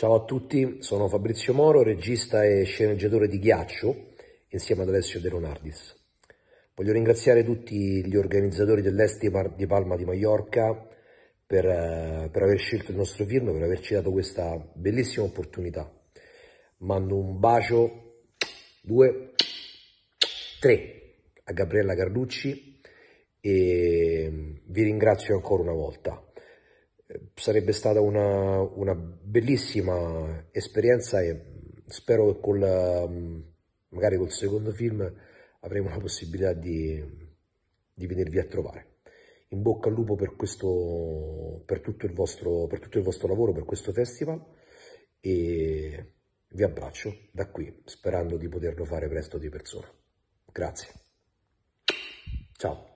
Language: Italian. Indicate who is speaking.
Speaker 1: Ciao a tutti, sono Fabrizio Moro, regista e sceneggiatore di Ghiaccio, insieme ad Alessio De Leonardis. Voglio ringraziare tutti gli organizzatori dell'Est di Palma di Mallorca per, eh, per aver scelto il nostro film, e per averci dato questa bellissima opportunità. Mando un bacio, due, tre, a Gabriella Carducci e vi ringrazio ancora una volta sarebbe stata una, una bellissima esperienza e spero che col, mm, magari col secondo film avremo la possibilità di, di venirvi a trovare. In bocca al lupo per, questo, per, tutto vostro, per tutto il vostro lavoro, per questo festival e vi abbraccio da qui sperando di poterlo fare presto di persona. Grazie. Ciao.